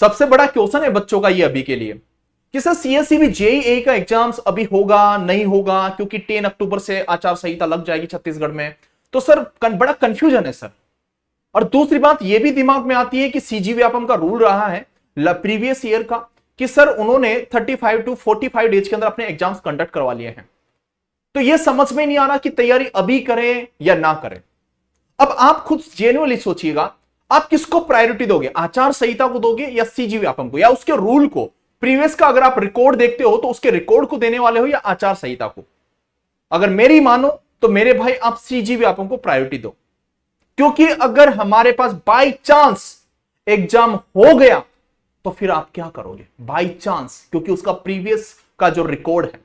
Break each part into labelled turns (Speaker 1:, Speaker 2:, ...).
Speaker 1: सबसे बड़ा क्वेश्चन है बच्चों का ये अभी के लिए कि सर सीएससी भी जेईई का एग्जाम्स अभी होगा नहीं होगा क्योंकि 10 अक्टूबर से आचार संहिता लग जाएगी छत्तीसगढ़ में तो सर बड़ा कंफ्यूजन है सर और दूसरी बात यह भी दिमाग में आती है कि सीजी व्यापम का रूल रहा है प्रीवियस ईयर का कि सर उन्होंने 35 टू 45 डेज के अंदर अपने एग्जाम्स कंडक्ट करवा लिए हैं तो यह समझ में नहीं आ रहा कि तैयारी अभी करें या ना करें अब आप खुद जेन्युअली सोचिएगा आप किसको प्रायोरिटी दोगे आचार संहिता को दोगे या सीजी व्यापम को या उसके रूल को प्रीवियस का अगर आप रिकॉर्ड देखते हो तो उसके रिकॉर्ड को देने वाले हो या आचार संहिता को अगर मेरी मानो तो मेरे भाई आप सीजी व्यापम को प्रायोरिटी दो क्योंकि अगर हमारे पास बाई चांस एग्जाम हो गया तो फिर आप क्या करोगे बाई चांस क्योंकि उसका प्रीवियस का जो रिकॉर्ड है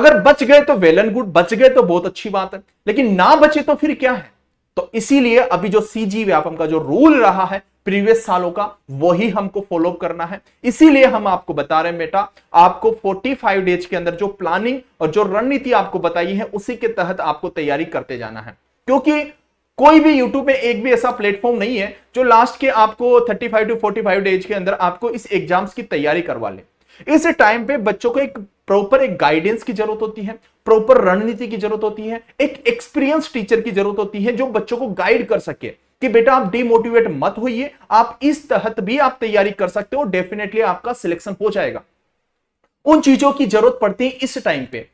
Speaker 1: अगर बच गए तो वेल एंड गुड बच गए तो बहुत अच्छी बात है लेकिन ना बचे तो फिर क्या है तो इसीलिए अभी जो सीजी व्यापम का जो रूल रहा है प्रीवियस सालों का वही हमको फॉलो करना है इसीलिए हम आपको बता रहे हैं बेटा आपको 45 डेज के अंदर जो प्लानिंग और जो रणनीति आपको बताई है उसी के तहत आपको तैयारी करते जाना है क्योंकि कोई भी YouTube में एक भी ऐसा प्लेटफॉर्म नहीं है जो लास्ट के आपको 35 टू फोर्टी डेज के अंदर आपको इस एग्जाम्स की तैयारी करवा ले इस टाइम पे बच्चों को एक प्रॉपर एक गाइडेंस की जरूरत होती है प्रॉपर रणनीति की जरूरत होती है एक एक्सपीरियंस टीचर की जरूरत होती है जो बच्चों को गाइड कर सके कि बेटा आप डिमोटिवेट मत होइए आप इस तहत भी आप तैयारी कर सकते हो डेफिनेटली आपका सिलेक्शन हो जाएगा उन चीजों की जरूरत पड़ती है इस टाइम पे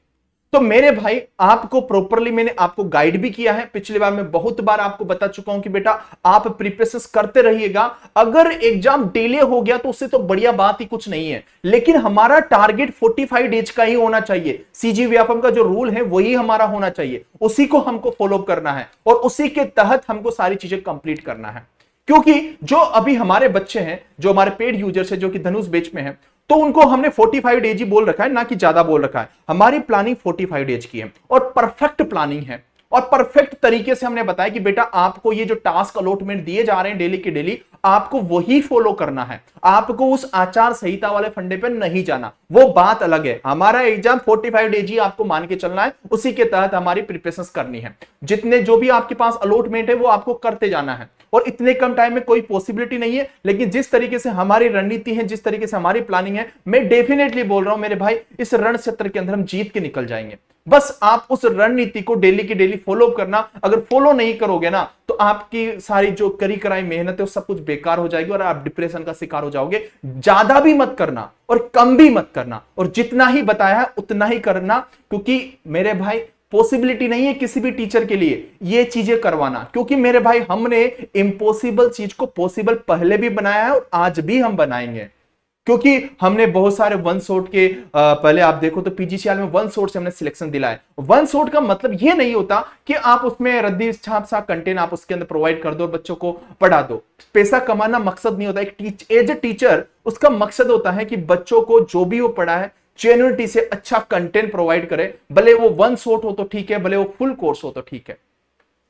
Speaker 1: तो मेरे भाई आपको प्रॉपरली मैंने आपको गाइड भी किया है पिछली बार मैं बहुत बार आपको बता चुका हूं कि बेटा आप प्रिपरेशन करते रहिएगा अगर एग्जाम डिले हो गया तो उससे तो बढ़िया बात ही कुछ नहीं है लेकिन हमारा टारगेट 45 डेज का ही होना चाहिए सीजी व्यापम का जो रूल है वही हमारा होना चाहिए उसी को हमको फॉलोअप करना है और उसी के तहत हमको सारी चीजें कंप्लीट करना है क्योंकि जो अभी हमारे बच्चे हैं जो हमारे पेड यूजर्स हैं जो कि धनुष बेच में हैं तो उनको हमने 45 डेज ही बोल रखा है ना कि ज्यादा बोल रखा है हमारी प्लानिंग 45 डेज की है और परफेक्ट प्लानिंग है और परफेक्ट तरीके से हमने बताया कि बेटा आपको ये जो टास्क अलॉटमेंट दिए जा रहे हैं डेली के डेली आपको वही फॉलो करना है आपको उस आचार संहिता वाले फंडे पर नहीं जाना वो बात अलग है हमारा एग्जाम 45 डेज ही आपको मान के चलना है उसी के तहत हमारी प्रिपरेशन करनी है जितने जो भी आपके पास अलॉटमेंट है वो आपको करते जाना है और इतने कम टाइम में कोई पॉसिबिलिटी नहीं है लेकिन जिस तरीके से हमारी रणनीति है जिस तरीके से हमारी प्लानिंग है मैं डेफिनेटली बोल रहा हूं मेरे भाई इस रण क्षेत्र के अंदर हम जीत के निकल जाएंगे बस आप उस रणनीति को डेली की डेली फॉलो करना अगर फॉलो नहीं करोगे ना तो आपकी सारी जो करी कराई मेहनत है सब कुछ बेकार हो जाएगी और आप डिप्रेशन का शिकार हो जाओगे ज्यादा भी मत करना और कम भी मत करना और जितना ही बताया है उतना ही करना क्योंकि मेरे भाई पॉसिबिलिटी नहीं है किसी भी टीचर के लिए ये चीजें करवाना क्योंकि मेरे भाई हमने इम्पॉसिबल चीज को पॉसिबल पहले भी बनाया है और आज भी हम बनाएंगे क्योंकि हमने बहुत सारे वन सोट के पहले आप देखो तो पीजीसीआर में वन शॉट से हमने सिलेक्शन दिलाया वन सोट का मतलब ये नहीं होता कि आप उसमें रद्दी छाप सा कंटेंट आप उसके अंदर प्रोवाइड कर दो और बच्चों को पढ़ा दो पैसा कमाना मकसद नहीं होता एक टीच, एज ए टीचर उसका मकसद होता है कि बच्चों को जो भी वो पढ़ा है जेन्यूनिटी से अच्छा कंटेंट प्रोवाइड करे भले वो वन शोट हो तो ठीक है भले वो फुल कोर्स हो तो ठीक है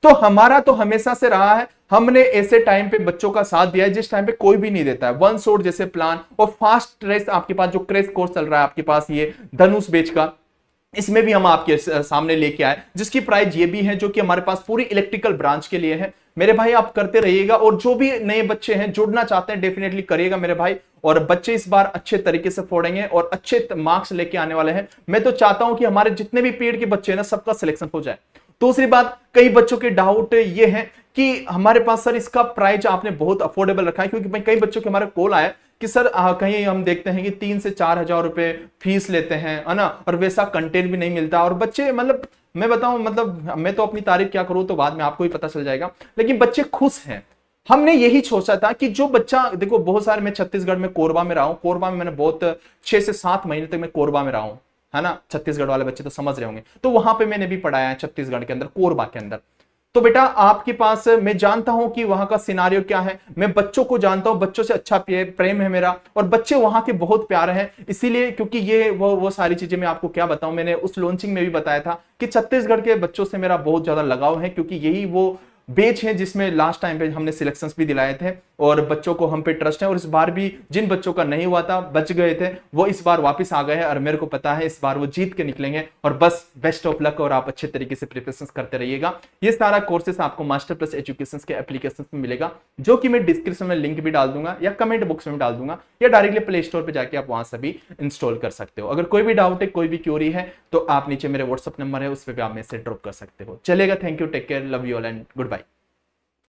Speaker 1: तो हमारा तो हमेशा से रहा है हमने ऐसे टाइम पे बच्चों का साथ दिया है जिस टाइम पे कोई भी नहीं देता है वन सोर्ट जैसे प्लान और फास्ट ट्रेस आपके पास जो क्रेस कोर्स चल रहा है आपके पास ये धनुष बेच का इसमें भी हम आपके सामने लेके आए जिसकी प्राइस ये भी है जो कि हमारे पास पूरी इलेक्ट्रिकल ब्रांच के लिए है मेरे भाई आप करते रहिएगा और जो भी नए बच्चे हैं जुड़ना चाहते हैं डेफिनेटली करिएगा मेरे भाई और बच्चे इस बार अच्छे तरीके से फोड़ेंगे और अच्छे मार्क्स लेके आने वाले हैं मैं तो चाहता हूं कि हमारे जितने भी पेड़ के बच्चे हैं ना सबका सिलेक्शन हो जाए दूसरी बात कई बच्चों के डाउट ये है कि हमारे पास सर इसका प्राइस आपने बहुत अफोर्डेबल रखा है क्योंकि कई बच्चों के हमारे कॉल आया कि सर कहीं हम देखते हैं कि तीन से चार हजार रुपए फीस लेते हैं है ना और वैसा कंटेंट भी नहीं मिलता और बच्चे मतलब मैं बताऊं मतलब मैं तो अपनी तारीफ क्या करूं तो बाद में आपको ही पता चल जाएगा लेकिन बच्चे खुश हैं हमने यही सोचा था कि जो बच्चा देखो बहुत सारे मैं छत्तीसगढ़ में कोरबा में रहा हूँ कोरबा में मैंने बहुत छह से सात महीने तक मैं कोरबा में रहा हूँ है ना छत्तीसगढ़ वाले बच्चे तो समझ रहे होंगे तो वहां पे मैंने भी पढ़ाया है छत्तीसगढ़ के अंदर कोरबा के अंदर तो बेटा आपके पास मैं जानता हूं कि वहां का सिनारियो क्या है मैं बच्चों को जानता हूं बच्चों से अच्छा प्रेम है मेरा और बच्चे वहां के बहुत प्यारे हैं इसीलिए क्योंकि ये वो वो सारी चीजें मैं आपको क्या बताऊं मैंने उस लॉन्चिंग में भी बताया था कि छत्तीसगढ़ के बच्चों से मेरा बहुत ज्यादा लगाव है क्योंकि यही वो बेच है जिसमें लास्ट टाइम पे हमने सिलेक्शंस भी दिलाए थे और बच्चों को हम पे ट्रस्ट है और इस बार भी जिन बच्चों का नहीं हुआ था बच गए थे वो इस बार वापस आ गए हैं और मेरे को पता है इस बार वो जीत के निकलेंगे और बस बेस्ट ऑफ लक और आप अच्छे तरीके से प्रिपरेशन करते रहिएगा ये सारा कोर्सेस आपको मास्टर प्लस एजुकेशन के एप्लीकेशन में मिलेगा जो कि मैं डिस्क्रिप्शन में लिंक भी डाल दूंगा या कमेंट बॉक्स में डाल दूंगा या डायरेक्टली प्ले स्टोर पर जाकर आप वहां से भी इंस्टॉल कर सकते हो अगर कोई भी डाउट है कोई भी क्यूरी है तो आप नीचे मेरे व्हाट्सअप नंबर है उस पर भी आप मैसेज ड्रॉप कर सकते हो चलेगा thank you take care love you all and good bye